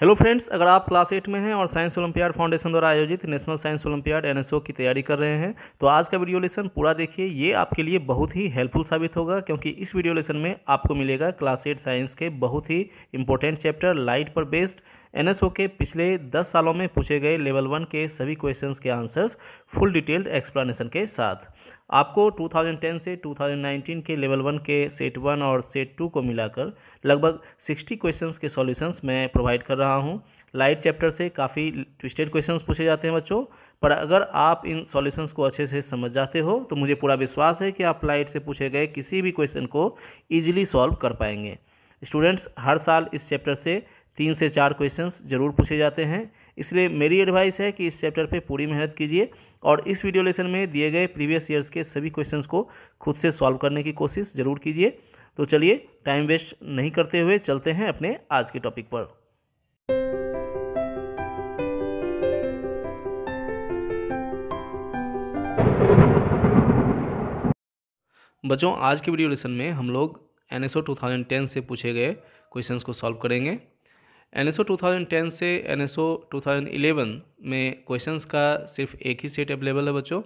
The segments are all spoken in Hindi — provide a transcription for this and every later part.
हेलो फ्रेंड्स अगर आप क्लास एट में हैं और साइंस ओलंपियाड फाउंडेशन द्वारा आयोजित नेशनल साइंस ओलंपियाड एनएसओ की तैयारी कर रहे हैं तो आज का वीडियो लेसन पूरा देखिए ये आपके लिए बहुत ही हेल्पफुल साबित होगा क्योंकि इस वीडियो लेसन में आपको मिलेगा क्लास एट साइंस के बहुत ही इंपॉर्टेंट चैप्टर लाइट पर बेस्ड एन के पिछले 10 सालों में पूछे गए लेवल वन के सभी क्वेश्चंस के आंसर्स फुल डिटेल्ड एक्सप्लेनेशन के साथ आपको 2010 से 2019 के लेवल वन के सेट वन और सेट टू को मिलाकर लगभग 60 क्वेश्चंस के सॉल्यूशंस मैं प्रोवाइड कर रहा हूं लाइट चैप्टर से काफ़ी ट्विस्टेड क्वेश्चंस पूछे जाते हैं बच्चों पर अगर आप इन सॉल्यूशंस को अच्छे से समझ जाते हो तो मुझे पूरा विश्वास है कि आप लाइट से पूछे गए किसी भी क्वेश्चन को ईजिली सॉल्व कर पाएंगे स्टूडेंट्स हर साल इस चैप्टर से तीन से चार क्वेश्चन जरूर पूछे जाते हैं इसलिए मेरी एडवाइस है कि इस चैप्टर पे पूरी मेहनत कीजिए और इस वीडियो लेसन में दिए गए प्रीवियस ईयर्स के सभी क्वेश्चंस को खुद से सॉल्व करने की कोशिश ज़रूर कीजिए तो चलिए टाइम वेस्ट नहीं करते हुए चलते हैं अपने आज के टॉपिक पर बच्चों आज के वीडियो लेसन में हम लोग एन एस से पूछे गए क्वेश्चंस को सॉल्व करेंगे एन 2010 से एन 2011 में क्वेश्चंस का सिर्फ एक ही सेट अवेलेबल है बच्चों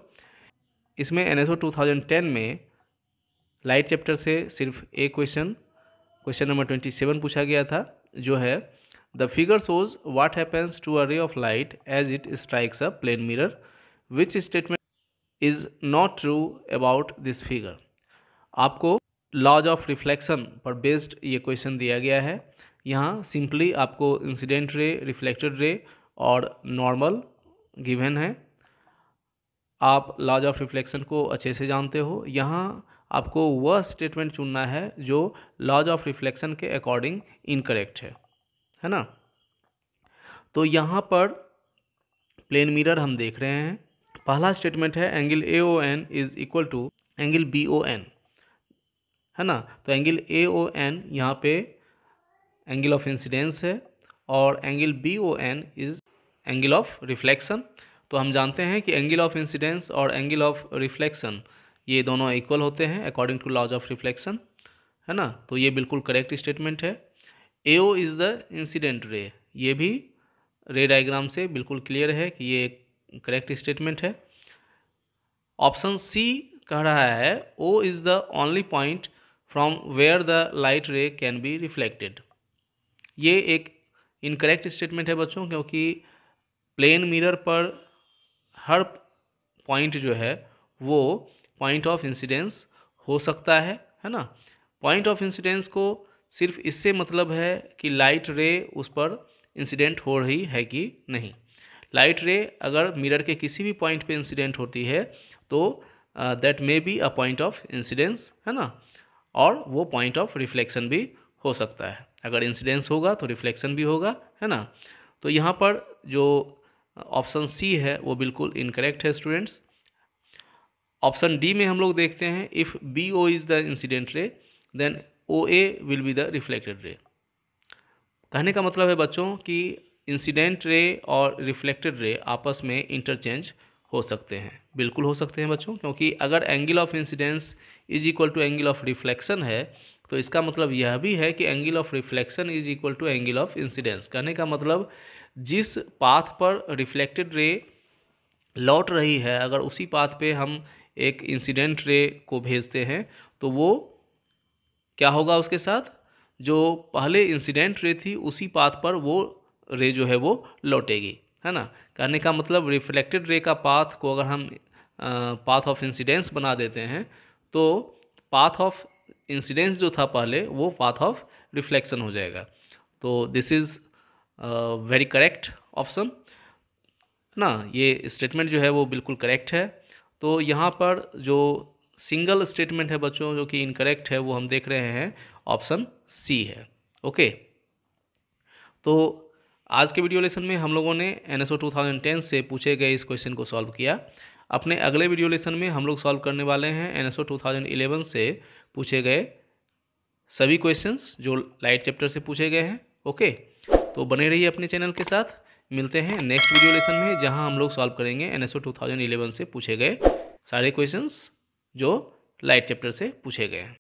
इसमें एन 2010 में लाइट चैप्टर से सिर्फ एक question question number twenty seven पूछा गया था जो है the figure shows what happens to a ray of light as it strikes a plane mirror which statement is not true about this figure आपको लॉज ऑफ रिफ्लेक्शन पर बेस्ड ये क्वेश्चन दिया गया है यहाँ सिंपली आपको इंसिडेंट रे रिफ्लेक्टेड रे और नॉर्मल गिवन है आप लॉज ऑफ रिफ्लेक्शन को अच्छे से जानते हो यहाँ आपको वह स्टेटमेंट चुनना है जो लॉज ऑफ रिफ्लेक्शन के अकॉर्डिंग इनकरेक्ट है है ना तो यहाँ पर प्लेन मिरर हम देख रहे हैं पहला स्टेटमेंट है angle A O N is equal to angle B O N है ना तो एंगल ए ओ एन यहाँ पे एंगल ऑफ इंसिडेंस है और angle B O N is angle of reflection तो हम जानते हैं कि एंगल ऑफ इंसिडेंस और एंगल ऑफ रिफ्लेक्शन ये दोनों इक्वल होते हैं according to laws of reflection है ना तो ये बिल्कुल करेक्ट स्टेटमेंट है A O is the incident ray ये भी रे डायग्राम से बिल्कुल क्लियर है कि ये करेक्ट स्टेटमेंट है ऑप्शन सी कह रहा है O is the only point from where the light ray can be reflected ये एक इनकरेक्ट स्टेटमेंट है बच्चों क्योंकि प्लेन मिरर पर हर पॉइंट जो है वो पॉइंट ऑफ इंसिडेंस हो सकता है है ना पॉइंट ऑफ इंसिडेंस को सिर्फ इससे मतलब है कि लाइट रे उस पर इंसिडेंट हो रही है कि नहीं लाइट रे अगर मिरर के किसी भी पॉइंट पे इंसिडेंट होती है तो that may be a point of incidence है ना और वो पॉइंट ऑफ रिफ्लेक्शन भी हो सकता है अगर इंसिडेंस होगा तो रिफ्लेक्शन भी होगा है ना तो यहाँ पर जो ऑप्शन सी है वो बिल्कुल इनकरेक्ट है स्टूडेंट्स ऑप्शन डी में हम लोग देखते हैं if B O is the incident ray then O A will be the reflected ray कहने का मतलब है बच्चों कि इंसिडेंट रे और रिफ्लेक्टेड रे आपस में इंटरचेंज हो सकते हैं बिल्कुल हो सकते हैं बच्चों क्योंकि अगर angle of incidence is equal to angle of reflection है तो इसका मतलब यह भी है कि angle of reflection is equal to angle of incidence कहने का मतलब जिस पाथ पर रिफ्लेक्टेड रे लौट रही है अगर उसी पाथ पे हम एक इंसिडेंट रे को भेजते हैं तो वो क्या होगा उसके साथ जो पहले इंसिडेंट रे थी उसी पाथ पर वो रे जो है वो लौटेगी है ना कहने का मतलब रिफ्लेक्टेड रे का पाथ को अगर हम पाथ ऑफ इंसिडेंस बना देते हैं तो पाथ ऑफ इंसिडेंस जो था पहले वो पाथ ऑफ रिफ्लेक्शन हो जाएगा तो this is very correct option ना ये स्टेटमेंट जो है वो बिल्कुल करेक्ट है तो यहाँ पर जो सिंगल स्टेटमेंट है बच्चों जो कि इनकरेक्ट है वो हम देख रहे हैं ऑप्शन सी है ओके तो आज के वीडियो लेसन में हम लोगों ने एन एस से पूछे गए इस क्वेश्चन को सॉल्व किया अपने अगले वीडियो लेसन में हम लोग सॉल्व करने वाले हैं एन एस से पूछे गए सभी क्वेश्चंस जो लाइट चैप्टर से पूछे गए हैं ओके तो बने रहिए अपने चैनल के साथ मिलते हैं नेक्स्ट वीडियो लेसन में जहां हम लोग सॉल्व करेंगे एन एस से पूछे गए सारे क्वेश्चंस जो लाइट चैप्टर से पूछे गए हैं